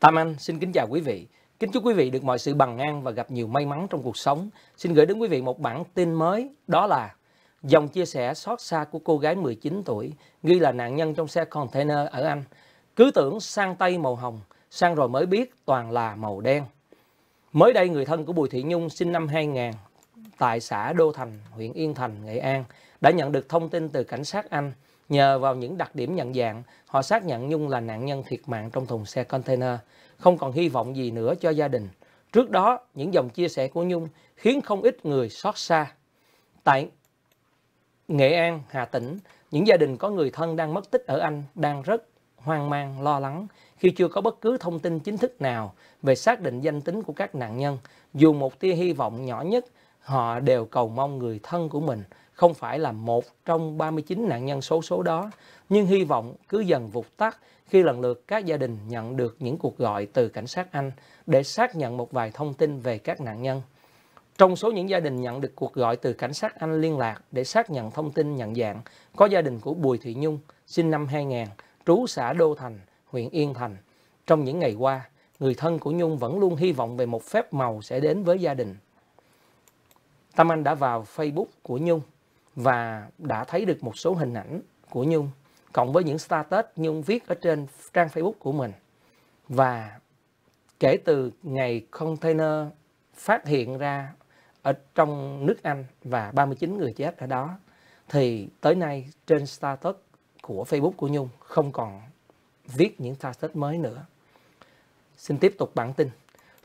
Tam Anh xin kính chào quý vị. Kính chúc quý vị được mọi sự bằng an và gặp nhiều may mắn trong cuộc sống. Xin gửi đến quý vị một bản tin mới, đó là dòng chia sẻ xót xa của cô gái 19 tuổi, ghi là nạn nhân trong xe container ở Anh. Cứ tưởng sang tay màu hồng, sang rồi mới biết toàn là màu đen. Mới đây, người thân của Bùi Thị Nhung sinh năm 2000 tại xã Đô Thành, huyện Yên Thành, Nghệ An đã nhận được thông tin từ cảnh sát Anh – Nhờ vào những đặc điểm nhận dạng, họ xác nhận Nhung là nạn nhân thiệt mạng trong thùng xe container, không còn hy vọng gì nữa cho gia đình. Trước đó, những dòng chia sẻ của Nhung khiến không ít người xót xa. Tại Nghệ An, Hà Tĩnh, những gia đình có người thân đang mất tích ở Anh đang rất hoang mang, lo lắng khi chưa có bất cứ thông tin chính thức nào về xác định danh tính của các nạn nhân. Dù một tia hy vọng nhỏ nhất, họ đều cầu mong người thân của mình không phải là một trong 39 nạn nhân số số đó, nhưng hy vọng cứ dần vụt tắt khi lần lượt các gia đình nhận được những cuộc gọi từ cảnh sát Anh để xác nhận một vài thông tin về các nạn nhân. Trong số những gia đình nhận được cuộc gọi từ cảnh sát Anh liên lạc để xác nhận thông tin nhận dạng, có gia đình của Bùi Thị Nhung, sinh năm 2000, trú xã Đô Thành, huyện Yên Thành. Trong những ngày qua, người thân của Nhung vẫn luôn hy vọng về một phép màu sẽ đến với gia đình. Tâm Anh đã vào Facebook của Nhung và đã thấy được một số hình ảnh của Nhung cộng với những status Nhung viết ở trên trang Facebook của mình. Và kể từ ngày container phát hiện ra ở trong nước Anh và 39 người chết ở đó thì tới nay trên status của Facebook của Nhung không còn viết những status mới nữa. Xin tiếp tục bản tin.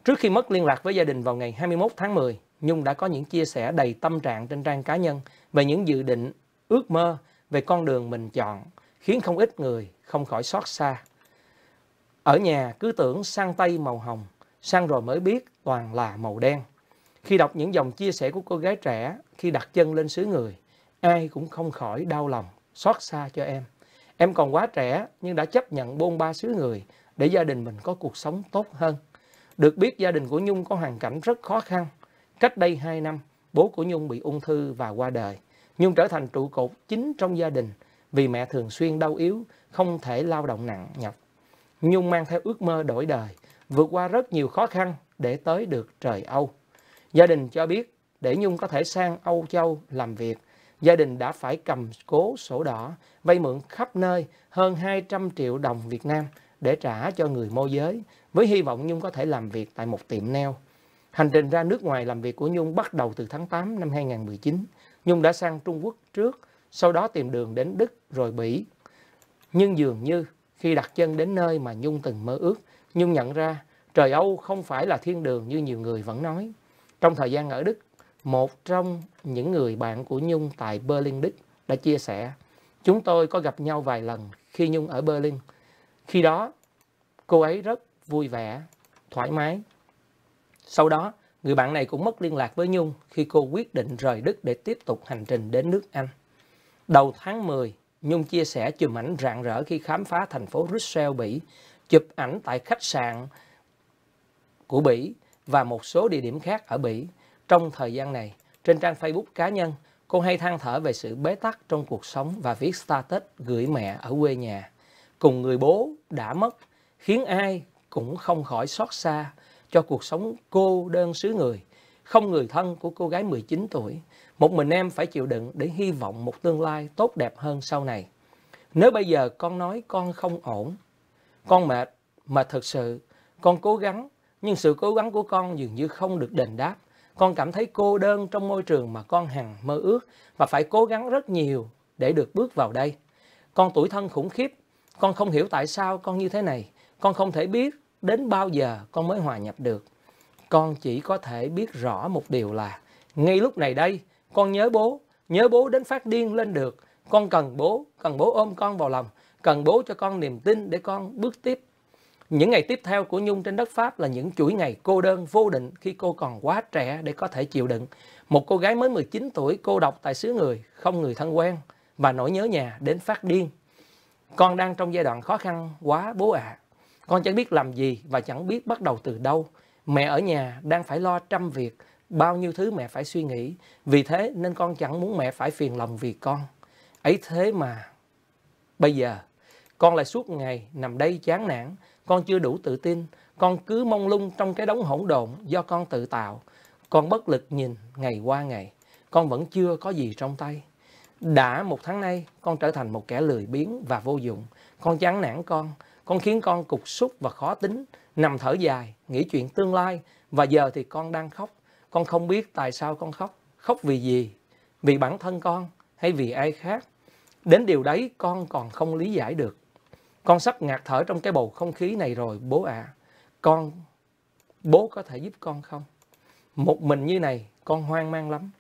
Trước khi mất liên lạc với gia đình vào ngày 21 tháng 10, Nhung đã có những chia sẻ đầy tâm trạng trên trang cá nhân về những dự định, ước mơ về con đường mình chọn khiến không ít người không khỏi xót xa. Ở nhà cứ tưởng sang Tây màu hồng, sang rồi mới biết toàn là màu đen. Khi đọc những dòng chia sẻ của cô gái trẻ khi đặt chân lên xứ người, ai cũng không khỏi đau lòng, xót xa cho em. Em còn quá trẻ nhưng đã chấp nhận bôn ba xứ người để gia đình mình có cuộc sống tốt hơn. Được biết gia đình của Nhung có hoàn cảnh rất khó khăn. Cách đây 2 năm, bố của Nhung bị ung thư và qua đời. Nhung trở thành trụ cột chính trong gia đình vì mẹ thường xuyên đau yếu, không thể lao động nặng nhọc. Nhung mang theo ước mơ đổi đời, vượt qua rất nhiều khó khăn để tới được trời Âu. Gia đình cho biết để Nhung có thể sang Âu Châu làm việc, gia đình đã phải cầm cố sổ đỏ, vay mượn khắp nơi hơn 200 triệu đồng Việt Nam để trả cho người môi giới với hy vọng Nhung có thể làm việc tại một tiệm nail Hành trình ra nước ngoài làm việc của Nhung bắt đầu từ tháng 8 năm 2019. Nhung đã sang Trung Quốc trước, sau đó tìm đường đến Đức rồi Bỉ. Nhưng dường như khi đặt chân đến nơi mà Nhung từng mơ ước, Nhung nhận ra trời Âu không phải là thiên đường như nhiều người vẫn nói. Trong thời gian ở Đức, một trong những người bạn của Nhung tại Berlin Đức đã chia sẻ, chúng tôi có gặp nhau vài lần khi Nhung ở Berlin. Khi đó, cô ấy rất vui vẻ, thoải mái sau đó, người bạn này cũng mất liên lạc với Nhung khi cô quyết định rời Đức để tiếp tục hành trình đến nước Anh. Đầu tháng 10, Nhung chia sẻ chùm ảnh rạng rỡ khi khám phá thành phố Brussels, Bỉ, chụp ảnh tại khách sạn của Bỉ và một số địa điểm khác ở Bỉ. Trong thời gian này, trên trang Facebook cá nhân, cô hay than thở về sự bế tắc trong cuộc sống và viết status gửi mẹ ở quê nhà. Cùng người bố đã mất, khiến ai cũng không khỏi xót xa cho cuộc sống cô đơn xứ người, không người thân của cô gái 19 tuổi. Một mình em phải chịu đựng để hy vọng một tương lai tốt đẹp hơn sau này. Nếu bây giờ con nói con không ổn, con mệt mà thật sự con cố gắng nhưng sự cố gắng của con dường như không được đền đáp. Con cảm thấy cô đơn trong môi trường mà con hằng mơ ước và phải cố gắng rất nhiều để được bước vào đây. Con tuổi thân khủng khiếp, con không hiểu tại sao con như thế này, con không thể biết đến bao giờ con mới hòa nhập được con chỉ có thể biết rõ một điều là ngay lúc này đây con nhớ bố nhớ bố đến phát điên lên được con cần bố cần bố ôm con vào lòng cần bố cho con niềm tin để con bước tiếp những ngày tiếp theo của Nhung trên đất Pháp là những chuỗi ngày cô đơn vô định khi cô còn quá trẻ để có thể chịu đựng. Một cô gái mới 19 tuổi cô độc tại xứ người, không người thân quen và nỗi nhớ nhà đến phát điên. Con đang trong giai đoạn khó khăn quá bố ạ. À. Con chẳng biết làm gì và chẳng biết bắt đầu từ đâu. Mẹ ở nhà đang phải lo trăm việc, bao nhiêu thứ mẹ phải suy nghĩ. Vì thế nên con chẳng muốn mẹ phải phiền lòng vì con. Ấy thế mà bây giờ con lại suốt ngày nằm đây chán nản, con chưa đủ tự tin, con cứ mông lung trong cái đống hỗn độn do con tự tạo. Con bất lực nhìn ngày qua ngày, con vẫn chưa có gì trong tay. Đã một tháng nay, con trở thành một kẻ lười biếng và vô dụng. Con chán nản con, con khiến con cục xúc và khó tính, nằm thở dài, nghĩ chuyện tương lai và giờ thì con đang khóc. Con không biết tại sao con khóc, khóc vì gì, vì bản thân con hay vì ai khác. Đến điều đấy con còn không lý giải được. Con sắp ngạt thở trong cái bầu không khí này rồi bố ạ. À. Con, bố có thể giúp con không? Một mình như này con hoang mang lắm.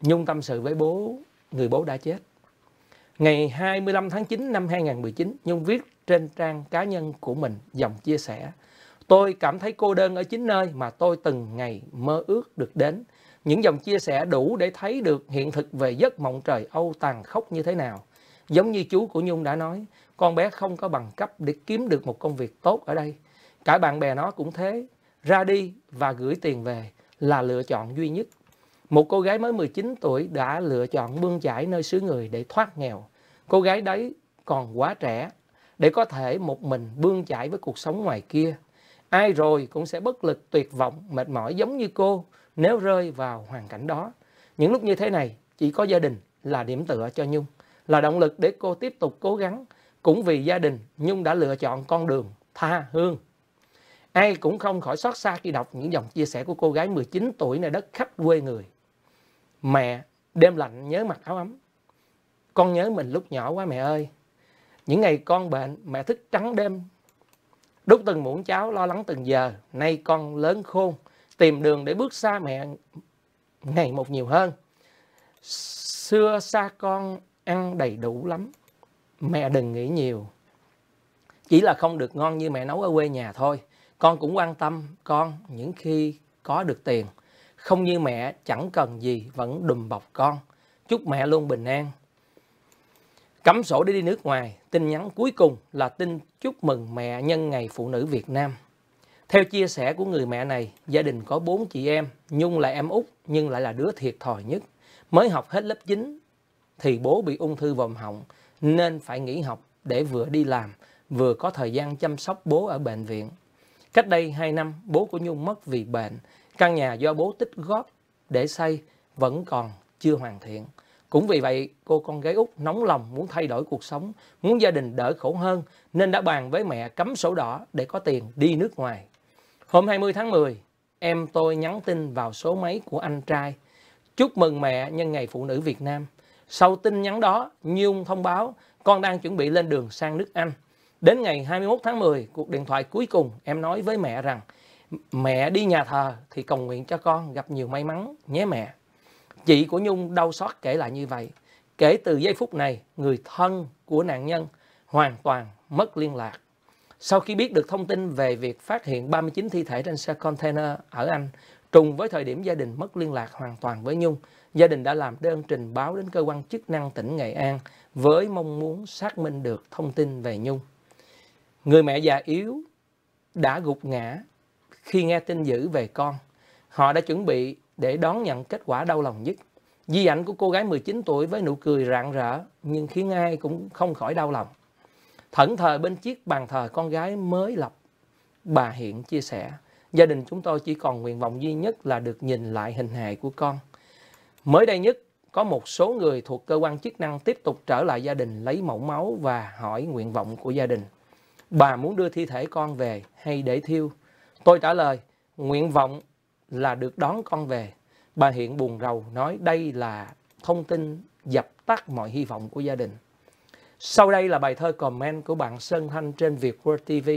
Nhung tâm sự với bố, người bố đã chết. Ngày 25 tháng 9 năm 2019, Nhung viết trên trang cá nhân của mình dòng chia sẻ. Tôi cảm thấy cô đơn ở chính nơi mà tôi từng ngày mơ ước được đến. Những dòng chia sẻ đủ để thấy được hiện thực về giấc mộng trời Âu tàn khốc như thế nào. Giống như chú của Nhung đã nói, con bé không có bằng cấp để kiếm được một công việc tốt ở đây. Cả bạn bè nó cũng thế, ra đi và gửi tiền về là lựa chọn duy nhất một cô gái mới 19 tuổi đã lựa chọn bươn chải nơi xứ người để thoát nghèo. Cô gái đấy còn quá trẻ để có thể một mình bươn chải với cuộc sống ngoài kia. Ai rồi cũng sẽ bất lực, tuyệt vọng, mệt mỏi giống như cô nếu rơi vào hoàn cảnh đó. Những lúc như thế này, chỉ có gia đình là điểm tựa cho Nhung, là động lực để cô tiếp tục cố gắng. Cũng vì gia đình, Nhung đã lựa chọn con đường tha hương. Ai cũng không khỏi xót xa khi đọc những dòng chia sẻ của cô gái 19 tuổi nơi đất khách quê người. Mẹ, đêm lạnh nhớ mặc áo ấm. Con nhớ mình lúc nhỏ quá mẹ ơi. Những ngày con bệnh, mẹ thức trắng đêm. Đút từng muỗng cháo lo lắng từng giờ. Nay con lớn khôn, tìm đường để bước xa mẹ ngày một nhiều hơn. Xưa xa con ăn đầy đủ lắm. Mẹ đừng nghĩ nhiều. Chỉ là không được ngon như mẹ nấu ở quê nhà thôi. Con cũng quan tâm con những khi có được tiền. Không như mẹ chẳng cần gì vẫn đùm bọc con. Chúc mẹ luôn bình an. Cấm sổ để đi nước ngoài, tin nhắn cuối cùng là tin chúc mừng mẹ nhân ngày phụ nữ Việt Nam. Theo chia sẻ của người mẹ này, gia đình có bốn chị em, Nhung là em út nhưng lại là đứa thiệt thòi nhất. Mới học hết lớp 9 thì bố bị ung thư vòm họng nên phải nghỉ học để vừa đi làm, vừa có thời gian chăm sóc bố ở bệnh viện. Cách đây 2 năm, bố của Nhung mất vì bệnh Căn nhà do bố tích góp để xây vẫn còn chưa hoàn thiện. Cũng vì vậy, cô con gái út nóng lòng muốn thay đổi cuộc sống, muốn gia đình đỡ khổ hơn nên đã bàn với mẹ cấm sổ đỏ để có tiền đi nước ngoài. Hôm 20 tháng 10, em tôi nhắn tin vào số máy của anh trai. Chúc mừng mẹ nhân ngày phụ nữ Việt Nam. Sau tin nhắn đó, Nhung thông báo con đang chuẩn bị lên đường sang nước Anh. Đến ngày 21 tháng 10, cuộc điện thoại cuối cùng em nói với mẹ rằng mẹ đi nhà thờ thì cầu nguyện cho con gặp nhiều may mắn nhé mẹ chị của nhung đau xót kể lại như vậy kể từ giây phút này người thân của nạn nhân hoàn toàn mất liên lạc sau khi biết được thông tin về việc phát hiện 39 thi thể trên xe container ở Anh, trùng với thời điểm gia đình mất liên lạc hoàn toàn với Nhung, gia đình đã làm đơn trình báo đến cơ quan chức năng tỉnh Nghệ An với mong muốn xác minh được thông tin về Nhung. Người mẹ già yếu đã gục ngã khi nghe tin dữ về con. Họ đã chuẩn bị để đón nhận kết quả đau lòng nhất. Di ảnh của cô gái 19 tuổi với nụ cười rạng rỡ nhưng khiến ai cũng không khỏi đau lòng. Thẩn thờ bên chiếc bàn thờ con gái mới lập, bà Hiện chia sẻ, gia đình chúng tôi chỉ còn nguyện vọng duy nhất là được nhìn lại hình hài của con. Mới đây nhất, có một số người thuộc cơ quan chức năng tiếp tục trở lại gia đình lấy mẫu máu và hỏi nguyện vọng của gia đình. Bà muốn đưa thi thể con về hay để thiêu Tôi trả lời, nguyện vọng là được đón con về. Bà Hiện buồn rầu nói đây là thông tin dập tắt mọi hy vọng của gia đình. Sau đây là bài thơ comment của bạn Sơn Thanh trên Việt World TV.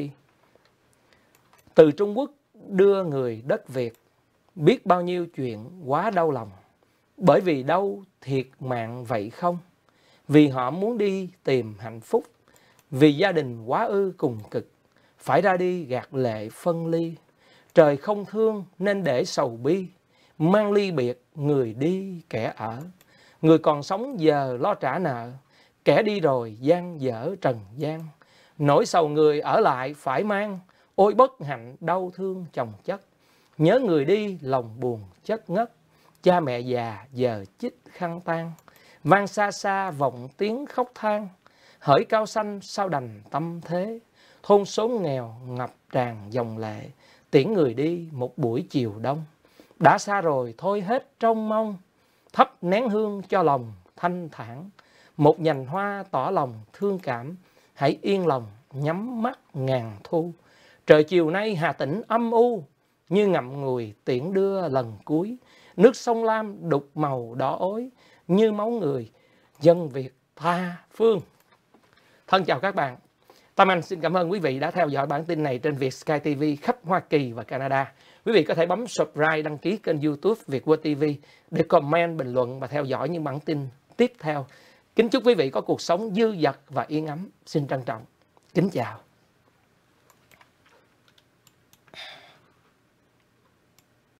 Từ Trung Quốc đưa người đất Việt biết bao nhiêu chuyện quá đau lòng. Bởi vì đâu thiệt mạng vậy không? Vì họ muốn đi tìm hạnh phúc. Vì gia đình quá ư cùng cực phải ra đi gạt lệ phân ly. Trời không thương nên để sầu bi, mang ly biệt người đi kẻ ở. Người còn sống giờ lo trả nợ, kẻ đi rồi gian dở trần gian. Nỗi sầu người ở lại phải mang, ôi bất hạnh đau thương chồng chất. Nhớ người đi lòng buồn chất ngất, cha mẹ già giờ chích khăn tan. Vang xa xa vọng tiếng khóc than, hỡi cao xanh sao đành tâm thế thôn xóm nghèo ngập tràn dòng lệ, tiễn người đi một buổi chiều đông. Đã xa rồi thôi hết trông mong, thắp nén hương cho lòng thanh thản. Một nhành hoa tỏ lòng thương cảm, hãy yên lòng nhắm mắt ngàn thu. Trời chiều nay Hà Tĩnh âm u, như ngậm ngùi tiễn đưa lần cuối. Nước sông Lam đục màu đỏ ối, như máu người, dân Việt tha phương. Thân chào các bạn. Tâm Anh xin cảm ơn quý vị đã theo dõi bản tin này trên Việt Sky TV khắp Hoa Kỳ và Canada. Quý vị có thể bấm subscribe, đăng ký kênh youtube Việt World TV để comment, bình luận và theo dõi những bản tin tiếp theo. Kính chúc quý vị có cuộc sống dư dật và yên ấm. Xin trân trọng. Kính chào.